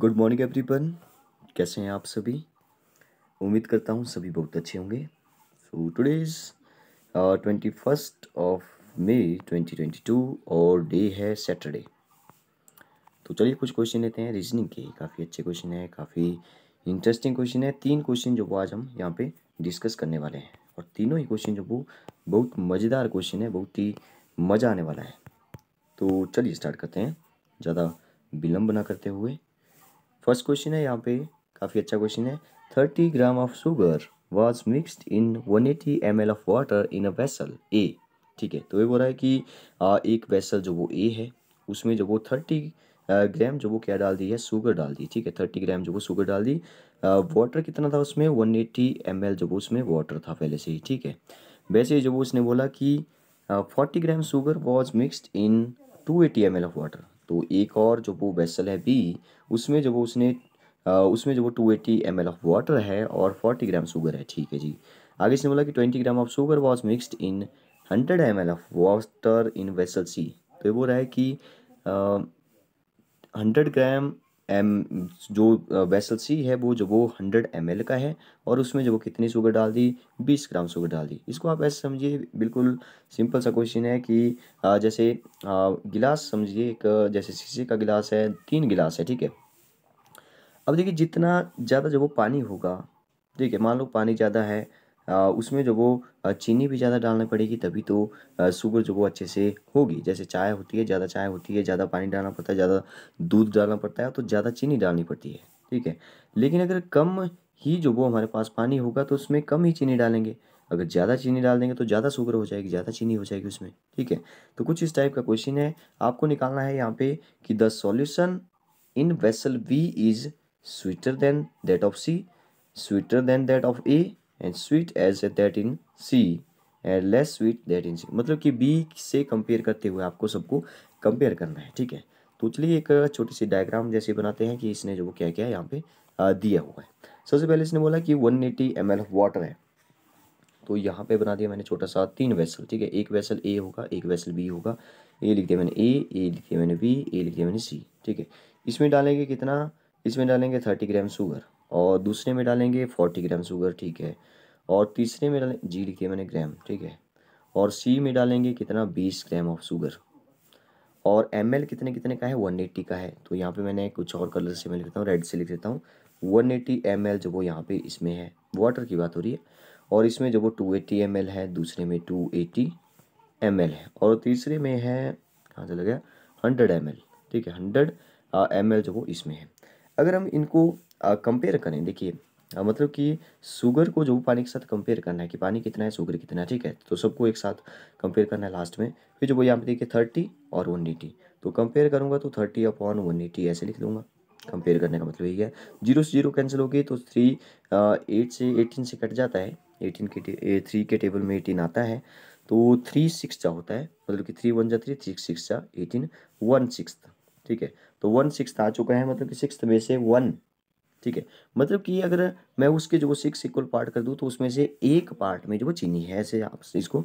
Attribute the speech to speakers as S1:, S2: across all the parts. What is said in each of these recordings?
S1: Good morning everyone कैसे हैं आप सभी उम्मीद करता हूँ सभी बहुत अच्छे होंगे so is twenty first of May twenty twenty two और डे है सैटरडे तो चलिए कुछ क्वेश्चन लेते हैं रीजनिंग के काफ़ी अच्छे क्वेश्चन है काफ़ी इंटरेस्टिंग क्वेश्चन है तीन क्वेश्चन जो वो आज हम यहाँ पे डिस्कस करने वाले हैं और तीनों ही क्वेश्चन जो वो बहुत मज़ेदार क्वेश्चन है बहुत ही मज़ा आने वाला है तो चलिए स्टार्ट करते हैं ज़्यादा विलम्ब ना करते हुए फर्स्ट क्वेश्चन है यहाँ पे काफ़ी अच्छा क्वेश्चन है thirty gram of sugar was mixed in one eighty m l of water in a vessel A ठीक है तो ये बोल रहा है कि आ, एक वेसल जो वो ए है उसमें जो वो थर्टी ग्राम जो वो क्या डाल दी है शुगर डाल दी ठीक है थर्टी ग्राम जो वो शुगर डाल दी वाटर कितना था उसमें वन एटी एम एल जो वो उसमें वाटर था पहले से ही ठीक है वैसे जो वो उसने बोला कि forty gram sugar was mixed in two eighty m l of water तो एक और जो वो वेसल है बी उसमें जब वो उसने उसमें जब वो two eighty m l of water है और फोर्टी ग्राम शुगर है ठीक है जी आगे इसने बोला कि twenty gram of sugar was mixed in hundred m l of water in vessel C तो ये वो रहा है कि हंड्रेड ग्राम एम जो वेसल सी है वो जो वो हंड्रेड एम का है और उसमें जो वो कितनी शुगर डाल दी बीस ग्राम शुगर डाल दी इसको आप ऐसे समझिए बिल्कुल सिंपल सा क्वेश्चन है कि जैसे गिलास समझिए एक जैसे शीशे का गिलास है तीन गिलास है ठीक है अब देखिए जितना ज़्यादा जो वो पानी होगा ठीक है मान लो पानी ज़्यादा है उसमें जो वो चीनी भी ज़्यादा डालना पड़ेगी तभी तो शुगर जो वो अच्छे से होगी जैसे चाय होती है ज़्यादा चाय होती है ज़्यादा पानी डालना पड़ता है ज़्यादा दूध डालना पड़ता है तो ज़्यादा चीनी डालनी पड़ती है ठीक है लेकिन अगर कम ही जो वो हमारे पास पानी होगा तो उसमें कम ही चीनी डालेंगे अगर ज़्यादा चीनी डाल देंगे तो ज़्यादा शुगर हो जाएगी ज़्यादा चीनी हो जाएगी उसमें ठीक है तो कुछ इस टाइप का क्वेश्चन है आपको निकालना है यहाँ पे कि the solution in vessel B is sweeter than that of C sweeter than that of A and sweet as that in C and less sweet that in C मतलब कि बी से कंपेयर करते हुए आपको सबको कंपेयर करना है ठीक है तो चलिए एक छोटी सी डायग्राम जैसे बनाते हैं कि इसने जो क्या क्या यहाँ पे दिया हुआ है सबसे पहले इसने बोला कि one eighty m l of water है तो यहाँ पे बना दिया मैंने छोटा सा तीन वेसल ठीक है एक वेसल ए होगा एक वेसल बी होगा ए लिख दिया मैंने ए ए लिख दिया मैंने बी ए लिख दिया मैंने सी ठीक है इसमें डालेंगे कितना इसमें डालेंगे थर्टी ग्राम शुगर और दूसरे में डालेंगे फोर्टी ग्राम शुगर ठीक है और तीसरे में डालें जी लिखिए मैंने ग्राम ठीक है और सी में डालेंगे कितना बीस ग्राम ऑफ शुगर और एम कितने कितने का है वन एट्टी का है तो यहाँ पे मैंने कुछ और कलर से मैं लिख देता हूँ रेड से लिख देता हूँ वन एट्टी एम एल जो वो यहाँ पे इसमें है वाटर की बात हो रही है और इसमें जो वो टू एट्टी एम एल है दूसरे में टू एटी एम एल है और तीसरे में है कहाँ से गया हंड्रेड एम एल ठीक है हंड्रेड एम एल जो वो इसमें है अगर हम इनको कंपेयर करें देखिए मतलब कि शुगर को जो पानी के साथ कंपेयर करना है कि पानी कितना है शुगर कितना है ठीक है तो सबको एक साथ कंपेयर करना है लास्ट में फिर जो वो यहाँ पे देखिए थर्टी और वन एटी तो कंपेयर करूँगा तो थर्टी अपॉन वन एटी ऐसे लिख लूँगा कंपेयर करने का मतलब यही है जीरो से जीरो कैंसिल हो गई तो थ्री एट से एटीन से कट जाता है एटीन के थ्री के टेबल में एटीन आता है तो थ्री सिक्स जा होता है मतलब कि थ्री वन जा थ्री थ्री सिक्स जा एटीन वन सिक्स ठीक है तो वन सिक्स आ चुका है मतलब कि सिक्स में से वन ठीक है मतलब कि अगर मैं उसके जो सिक्स इक्वल पार्ट कर दूँ तो उसमें से एक पार्ट में जो वो चीनी है ऐसे आप इसको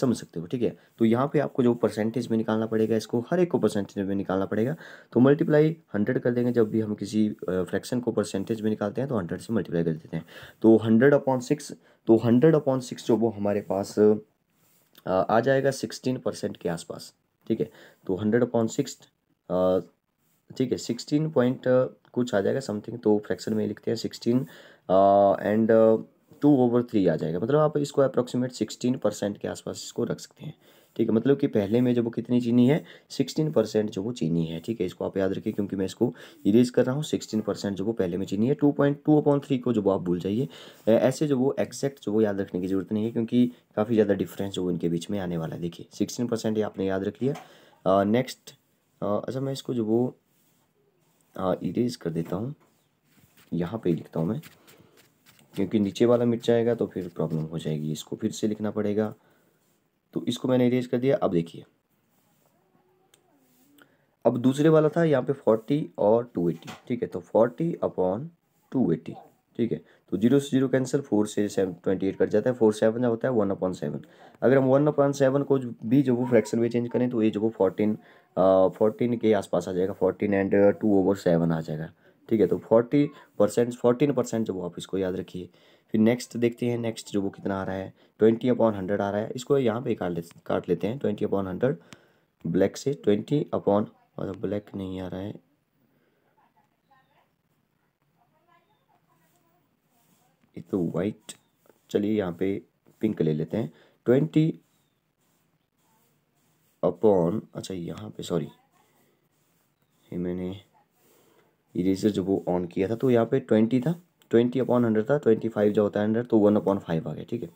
S1: समझ सकते हो ठीक है तो यहाँ पे आपको जो परसेंटेज में निकालना पड़ेगा इसको हर एक को परसेंटेज में निकालना पड़ेगा तो मल्टीप्लाई हंड्रेड कर देंगे जब भी हम किसी फ्रैक्शन को परसेंटेज में निकालते हैं तो हंड्रेड से मल्टीप्लाई कर देते हैं तो हंड्रेड अपॉन सिक्स तो हंड्रेड अपॉन सिक्स जो वो हमारे पास आ जाएगा सिक्सटीन परसेंट के आसपास ठीक है तो हंड्रेड अपॉन सिक्स ठीक है सिक्सटीन पॉइंट uh, कुछ आ जाएगा समथिंग तो फ्रैक्शन में लिखते हैं sixteen and two over three आ जाएगा मतलब आप इसको अप्रॉक्सीमेट सिक्सटीन परसेंट के आसपास इसको रख सकते हैं ठीक है मतलब कि पहले में जो वो कितनी चीनी है सिक्सटीन परसेंट जो वो चीनी है ठीक है इसको आप याद रखिए क्योंकि मैं इसको इरेज कर रहा हूँ सिक्सटीन परसेंट जो वो पहले में चीनी है two point two upon three को जो वो आप भूल जाइए ऐसे जो वो एक्जैक्ट जो वो याद रखने की जरूरत नहीं है क्योंकि काफ़ी ज़्यादा डिफरेंस जो इनके बीच में आने वाला है देखिए सिक्सटीन परसेंट आपने याद रख लिया नेक्स्ट uh, uh, अच्छा मैं इसको जो वो इरेज कर देता हूँ यहाँ पे लिखता हूँ मैं क्योंकि नीचे वाला मिट जाएगा तो फिर प्रॉब्लम हो जाएगी इसको फिर से लिखना पड़ेगा तो इसको मैंने इरेज कर दिया अब देखिए अब दूसरे वाला था यहाँ पे फोर्टी और टू एटी ठीक है तो फोर्टी अपॉन टू एटी ठीक है तो जीरो से जीरो कैंसिल फोर से सेवन ट्वेंटी एट कट जाता है फोर सेवन होता है वन अपॉन सेवन अगर हम वन अपॉन सेवन को भी जो वो फ्रैक्शन में चेंज करें तो ये जो वो फोर्टीन फोर्टीन के आसपास आ जाएगा fourteen and two over seven आ जाएगा ठीक है तो फोर्टी परसेंट फोर्टीन परसेंट जो आप इसको याद रखिए फिर नेक्स्ट देखते हैं नेक्स्ट जो वो कितना आ रहा है ट्वेंटी अपॉन हंड्रेड आ रहा है इसको यहाँ पर काट ले काट लेते हैं ट्वेंटी अपॉन हंड्रेड ब्लैक से ट्वेंटी अपॉन मतलब ब्लैक नहीं आ रहा है तो वाइट चलिए यहाँ पे पिंक ले लेते हैं ट्वेंटी अपॉन अच्छा यहाँ पे सॉरी ये मैंने इरेजर जब वो ऑन किया था तो यहाँ पे ट्वेंटी था ट्वेंटी अपॉन हंड्रेड था ट्वेंटी फाइव जो होता है हंड्रेड तो वन अपॉन फाइव आ गया ठीक है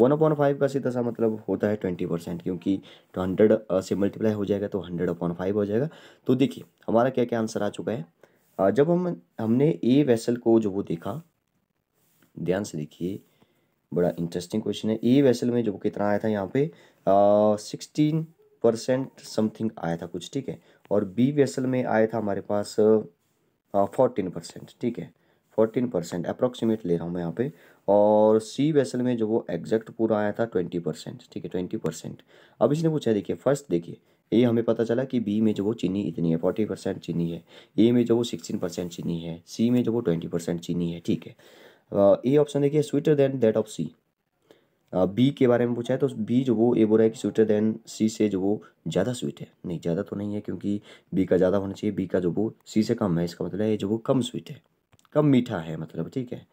S1: वन अपॉन फाइव का सीधा सा मतलब होता है ट्वेंटी परसेंट क्योंकि तो हंड्रेड से मल्टीप्लाई हो जाएगा तो हंड्रेड अपॉन फाइव हो जाएगा तो देखिए हमारा क्या क्या आंसर आ चुका है जब हम हमने ए वेसल को जो वो देखा ध्यान से देखिए बड़ा इंटरेस्टिंग क्वेश्चन है ई e वैसल में जो कितना आया था यहाँ पे सिक्सटीन परसेंट समथिंग आया था कुछ ठीक है और बी वेसल में आया था हमारे पास फोर्टीन परसेंट ठीक है फोर्टीन परसेंट अप्रोक्सीमेट ले रहा हूँ मैं यहाँ पे और सी वेसल में जो वो एग्जैक्ट पूरा आया था ट्वेंटी परसेंट ठीक है ट्वेंटी परसेंट अब इसने पूछा देखिए फर्स्ट देखिए ए हमें पता चला कि बी में जो वो चीनी इतनी है फोर्टी परसेंट चीनी है ए में जो वो सिक्सटीन परसेंट चीनी है सी में जो वो ट्वेंटी परसेंट चीनी है ठीक है ए ऑप्शन देखिए sweeter than that of C B के बारे में पूछा है तो बी जो वो ए बोल रहा है कि स्वीटर देन सी से जो वो ज़्यादा स्वीट है नहीं ज़्यादा तो नहीं है क्योंकि बी का ज़्यादा होना चाहिए बी का जो वो सी से कम है इसका मतलब है जो वो कम स्वीट है कम मीठा है मतलब ठीक है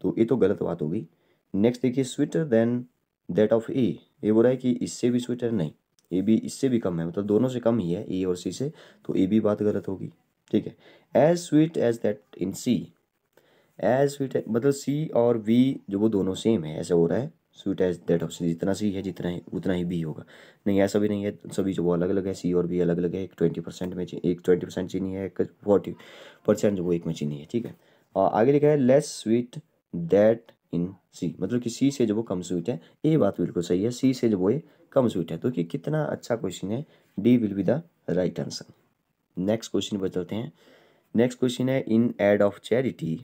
S1: तो ये तो गलत बात होगी नेक्स्ट देखिए sweeter than that of A ये बोल रहा है कि इससे भी स्वीटर नहीं ए बी इससे भी कम है मतलब दोनों से कम ही है ए और सी से तो ए बी बात गलत होगी ठीक है as sweet as that in C as sweet मतलब सी और वी जो वो दोनों सेम है ऐसा हो रहा है sweet as that of C जितना सी है जितना है उतना ही बी होगा नहीं ऐसा भी नहीं है सभी जो वो अलग अलग है सी और बी अलग अलग है एक ट्वेंटी परसेंट में एक ट्वेंटी परसेंट चीनी है एक फोर्टी परसेंट जो वो एक में चीनी है ठीक है और आगे लिखा है less sweet that in C मतलब कि सी से जो वो कम स्वीट है ये बात बिल्कुल सही है सी से जो वो ये कम स्वीट है तो कि कितना अच्छा क्वेश्चन है D will be the right answer next question बताते हैं नेक्स्ट क्वेश्चन है in aid of charity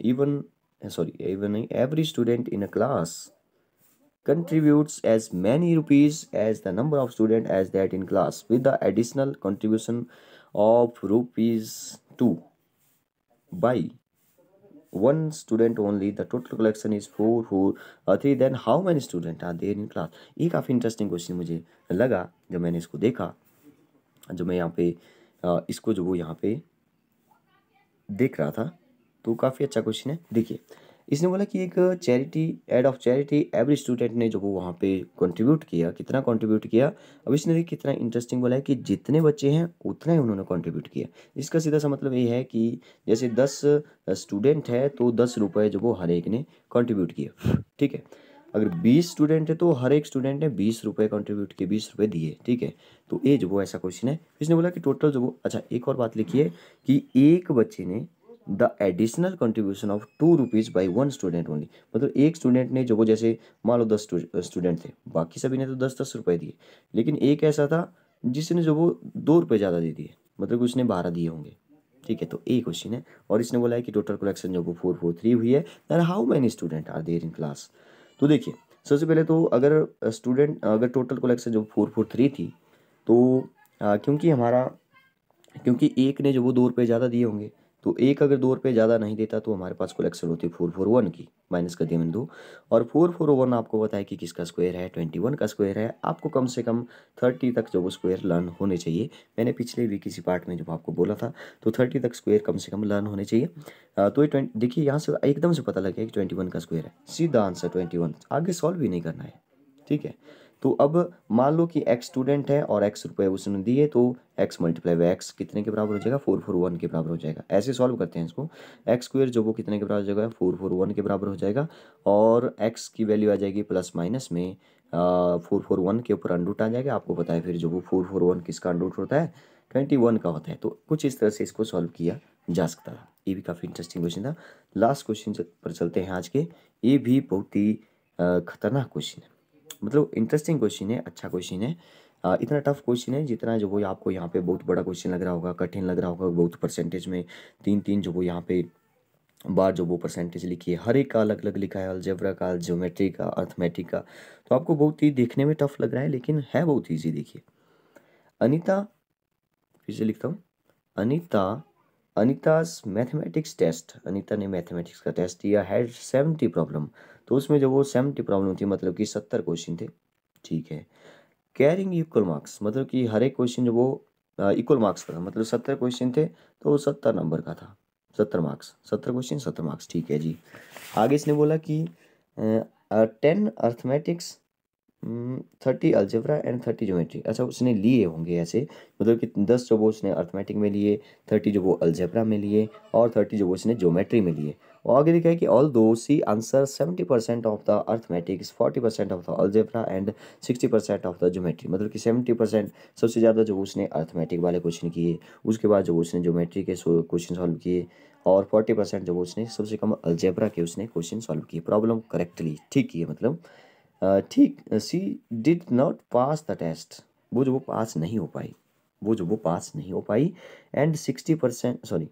S1: even sorry even every student in a class contributes as many rupees as the number of student as that in class with the additional contribution of rupees 2 by one student only the total collection is four who uh, three then how many student are there in class ये काफ़ी interesting question मुझे लगा जब मैंने इसको देखा जो मैं यहाँ पे इसको जो वो यहाँ पे देख रहा था तो काफ़ी अच्छा क्वेश्चन है देखिए इसने बोला कि एक charity aid of charity every student ने जो वो वहाँ पे कंट्रीब्यूट किया कितना कंट्रीब्यूट किया अब इसने देखिए कितना इंटरेस्टिंग बोला है कि जितने बच्चे हैं उतना ही उन्होंने कंट्रीब्यूट किया इसका सीधा सा मतलब ये है कि जैसे दस स्टूडेंट है तो दस रुपये जो वो हर एक ने कॉन्ट्रीब्यूट किया ठीक है अगर बीस स्टूडेंट है तो हर एक स्टूडेंट ने बीस रुपये कॉन्ट्रीब्यूट किए बीस रुपये दिए ठीक है तो ये जो वो ऐसा क्वेश्चन है इसने बोला कि टोटल जो वो अच्छा एक और बात लिखी है कि एक बच्चे ने the additional contribution of two rupees by one student only मतलब एक स्टूडेंट ने जो वो जैसे मान लो दस स्टूडेंट थे बाकी सभी ने तो दस दस रुपए दिए लेकिन एक ऐसा था जिसने जो वो दो रुपये ज़्यादा दे दिए मतलब उसने बारह दिए होंगे ठीक है तो एक क्वेश्चन है और इसने बोला है कि टोटल कलेक्शन जो वो फोर फोर थ्री हुई है than how many student are there in class तो देखिए सबसे पहले तो अगर स्टूडेंट अगर टोटल कलेक्शन जो फोर फोर थ्री थी तो आ, क्योंकि हमारा क्योंकि एक ने जो वो दो रुपये ज़्यादा दिए होंगे तो एक अगर दो रुपये ज़्यादा नहीं देता तो हमारे पास कलेक्शन होती है फोर फोर वन की माइनस कर दिया मैंने दो और फोर फोर वन आपको बताया कि किसका स्क्वायर है ट्वेंटी वन का स्क्वायर है आपको कम से कम थर्टी तक जो स्क्वायर लर्न होने चाहिए मैंने पिछले वीक किसी पार्ट में जब आपको बोला था तो थर्टी तक स्क्वायर कम से कम लर्न होने चाहिए तो ये देखिए यहाँ से एकदम से पता लग गया कि ट्वेंटी का स्क्वायर है सीधा आंसर ट्वेंटी आगे सॉल्व भी नहीं करना है ठीक है तो अब मान लो कि एक्स स्टूडेंट है और एक्स रुपये उसने दिए तो एक्स मल्टीप्लाई बाई एक्स कितने के बराबर हो जाएगा फोर फोर वन के बराबर हो जाएगा ऐसे सॉल्व करते हैं इसको एक्स स्क्वेयर जो वो कितने के बराबर हो जाएगा फोर फोर वन के बराबर हो जाएगा और एक्स की वैल्यू आ जाएगी प्लस माइनस में फोर फोर वन के ऊपर अंडूट आ जाएगा आपको पता है फिर जो वो फोर फोर वन किसका अंडूट होता है ट्वेंटी वन का होता है तो कुछ इस तरह से इसको सॉल्व किया जा सकता था ये भी काफ़ी इंटरेस्टिंग क्वेश्चन था लास्ट क्वेश्चन पर चलते हैं आज के ये भी बहुत ही खतरनाक क्वेश्चन है मतलब इंटरेस्टिंग क्वेश्चन है अच्छा क्वेश्चन है इतना टफ क्वेश्चन है जितना जो वो आपको यहाँ पे बहुत बड़ा क्वेश्चन लग रहा होगा कठिन लग रहा होगा बहुत परसेंटेज में तीन तीन जो वो यहाँ पे बार जो वो परसेंटेज लिखी है हर एक का अलग अलग लिखा है अलजेबरा का ज्योमेट्री का अर्थमेटिक का तो आपको बहुत ही देखने में टफ लग रहा है लेकिन है बहुत ईजी देखिए अनिता फिर से लिखता हूँ अनिता अनिता मैथमेटिक्स टेस्ट अनिता ने मैथमेटिक्स का टेस्ट दिया हैड सेवेंटी प्रॉब्लम तो उसमें जो वो सेवेंटी प्रॉब्लम थी मतलब कि सत्तर क्वेश्चन थे ठीक है कैरिंग इक्वल मार्क्स मतलब कि हर एक क्वेश्चन जो वो इक्वल मार्क्स का था मतलब सत्तर क्वेश्चन थे तो वो सत्तर नंबर का था सत्तर मार्क्स सत्तर क्वेश्चन सत्तर मार्क्स ठीक है जी आगे इसने बोला कि ten arithmetics thirty algebra and thirty geometry अच्छा उसने लिए होंगे ऐसे मतलब कि दस जो वो उसने अर्थमेटिक में लिए थर्टी जो वो अल्जेब्रा में लिए और थर्टी जो वो उसने ज्योमेट्री में लिए और आगे लिखा है कि although she answer seventy percent of the arithmetics forty percent of the algebra and sixty percent of the geometry मतलब कि सेवेंटी परसेंट सबसे ज़्यादा जो उसने अर्थमेटिक वाले क्वेश्चन किए उसके बाद जो उसने ज्योमेट्री के क्वेश्चन सॉल्व किए और फोर्टी परसेंट जो उसने सबसे कम अल्जेब्रा के उसने क्वेश्चन सॉल्व किए प्रॉब्लम करेक्टली ठीक किए मतलब ठीक she did not pass the test वो जो वो पास नहीं हो पाई वो जो वो पास नहीं हो पाई and sixty percent sorry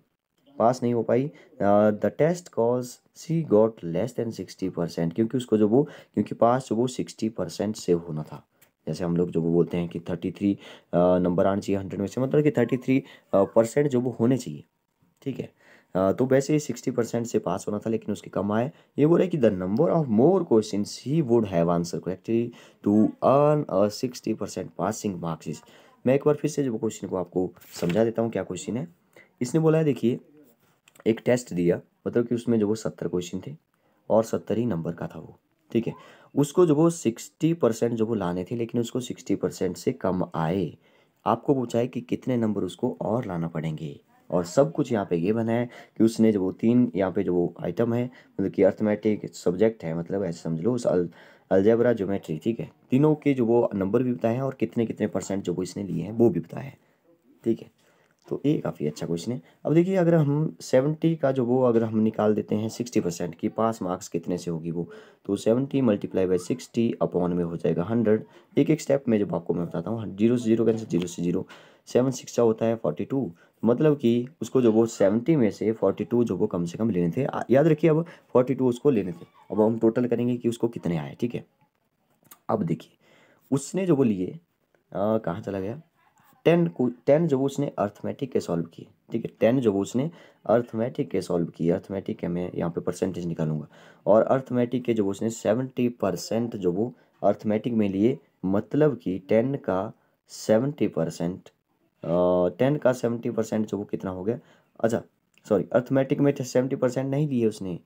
S1: pass नहीं हो पाई the test cause she got less than sixty percent क्योंकि उसको जो वो क्योंकि पास जो वो सिक्सटी परसेंट से होना था जैसे हम लोग जो वो बोलते हैं कि थर्टी थ्री नंबर आना चाहिए हंड्रेड में से मतलब कि थर्टी थ्री परसेंट जो वो होने चाहिए ठीक है तो वैसे ही सिक्सटी परसेंट से पास होना था लेकिन उसके कम आए ये बोले कि the number of more question he would have answer correctly to earn a sixty percent passing marks मैं एक बार फिर से जो क्वेश्चन को आपको समझा देता हूँ क्या क्वेश्चन है इसने बोला है देखिए एक टेस्ट दिया मतलब कि उसमें जो वो सत्तर क्वेश्चन थे और सत्तर ही नंबर का था वो ठीक है उसको जो वो सिक्सटी परसेंट जो वो लाने थे लेकिन उसको सिक्सटी परसेंट से कम आए आपको पूछा है कि कितने नंबर उसको और लाना पड़ेंगे और सब कुछ यहाँ पे ये बना है कि उसने जो वो तीन यहाँ पे जो वो आइटम है मतलब कि अर्थमेटिक सब्जेक्ट है मतलब ऐसे समझ लो उस अल अलजेबरा ज्योमेट्री ठीक है तीनों के जो वो नंबर भी बताए हैं और कितने कितने परसेंट जो वो इसने लिए हैं वो भी बताया है ठीक है तो ये काफ़ी अच्छा क्वेश्चन है अब देखिए अगर हम सेवेंटी का जो वो अगर हम निकाल देते हैं सिक्सटी परसेंट की पास मार्क्स कितने से होगी वो तो seventy multiply by sixty upon में हो जाएगा हंड्रेड एक एक स्टेप में जब आपको मैं बताता हूँ जीरो से जीरो का जीरो से जीरो सेवन सिक्स का होता है फोर्टी टू मतलब कि उसको जो वो सेवेंटी में से फोर्टी टू जो वो कम से कम लेने थे याद रखिए अब फोर्टी टू उसको लेने थे अब हम टोटल करेंगे कि उसको कितने आए ठीक है अब देखिए उसने जो वो लिए कहाँ चला गया टेन टेन जो उसने अर्थमेटिक के सॉल्व किए ठीक है टेन जो उसने अर्थमेटिक के सॉल्व किए अर्थमेटिक के मैं यहाँ पे परसेंटेज निकालूंगा और अर्थमेटिक के जो उसने सेवेंटी परसेंट जो वो अर्थमेटिक में लिए मतलब कि टेन का सेवेंटी परसेंट टेन का सेवेंटी परसेंट जो वो कितना हो गया अच्छा सॉरी अर्थमेटिक में सेवेंटी परसेंट नहीं लिए उसने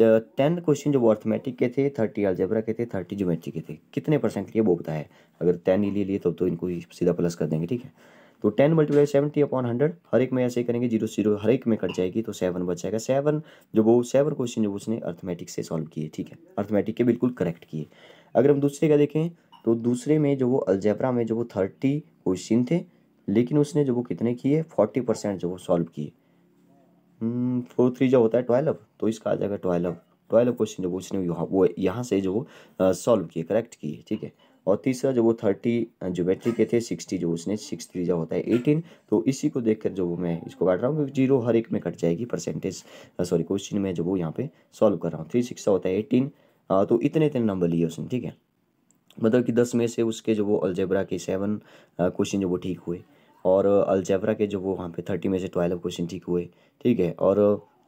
S1: टेन क्वेश्चन जो अर्थमेटिक के थे थर्टी अल्जेब्रा के थे थर्टी ज्योमेट्री के थे कितने परसेंट लिए वो बताया अगर टेन ही ले लिए तो, तो इनको सीधा प्लस कर देंगे ठीक है तो ten multiply seventy upon hundred हर एक में ऐसे ही करेंगे जीरो जीरो हर एक में कट जाएगी तो सेवन बच जाएगा सेवन जो वो सेवन क्वेश्चन जो उसने अर्थमेटिक से सॉल्व किए ठीक है अर्थमेटिक के बिल्कुल करेक्ट किए अगर हम दूसरे का देखें तो दूसरे में जो वो अल्जेब्रा में जो वो थर्टी क्वेश्चन थे लेकिन उसने जो वो कितने किए फोर्टी परसेंट जो वो सॉल्व किए हम्म, फोर थ्री जो होता है ट्वेल्व तो इसका आ जाएगा ट्वेल्व ट्वेल्व क्वेश्चन जो पूछने वो यहाँ से जो सॉल्व किए करेक्ट किए ठीक है और तीसरा जो वो थर्टी जो बैटरी के थे सिक्सटी जो उसने सिक्स थ्री जो होता है एटीन तो इसी को देखकर जो वो मैं इसको काट रहा हूँ क्योंकि जीरो हर एक में कट जाएगी परसेंटेज सॉरी क्वेश्चन में जो वो यहाँ पे सॉल्व कर रहा हूँ थ्री सिक्स होता है एटीन तो इतने इतने नंबर लिए उसने ठीक है मतलब कि दस में से उसके जो वो अलजेबरा के सेवन क्वेश्चन जो वो ठीक हुए और अलजेबरा के जो वो वहाँ पे थर्टी में से ट्वेल्व क्वेश्चन ठीक हुए ठीक है और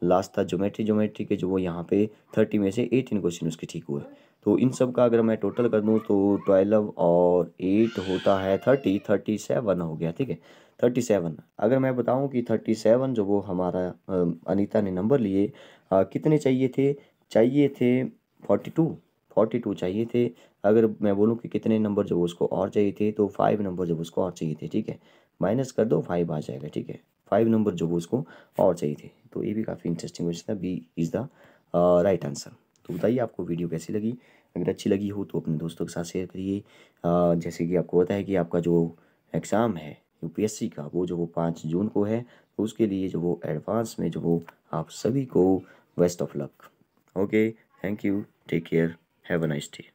S1: लास्ट था जोमेट्री जोमेट्री के जो वो यहाँ पे थर्टी में से एटीन क्वेश्चन उसके ठीक हुए तो इन सब का अगर मैं टोटल कर दूँ तो ट्वेल्व और एट होता है थर्टी थर्टी सेवन हो गया ठीक है थर्टी सेवन अगर मैं बताऊँ कि थर्टी सेवन जो वो हमारा अनीता ने नंबर लिए कितने चाहिए थे चाहिए थे फोर्टी टू फोर्टी टू चाहिए थे अगर मैं बोलूँ कि कितने नंबर जब उसको और चाहिए थे तो फाइव नंबर जब उसको और चाहिए थे ठीक है माइनस कर दो फाइव आ जाएगा ठीक है फाइव नंबर जब उसको और चाहिए थे तो ये भी काफ़ी इंटरेस्टिंग क्वेश्चन था B is the right answer तो बताइए आपको वीडियो कैसी लगी अगर अच्छी लगी हो तो अपने दोस्तों के साथ शेयर करिए जैसे कि आपको पता है कि आपका जो एग्ज़ाम है यूपीएससी का वो जो वो पाँच जून को है तो उसके लिए जो वो एडवांस में जो वो आप सभी को best of luck okay thank you take care Have a nice day.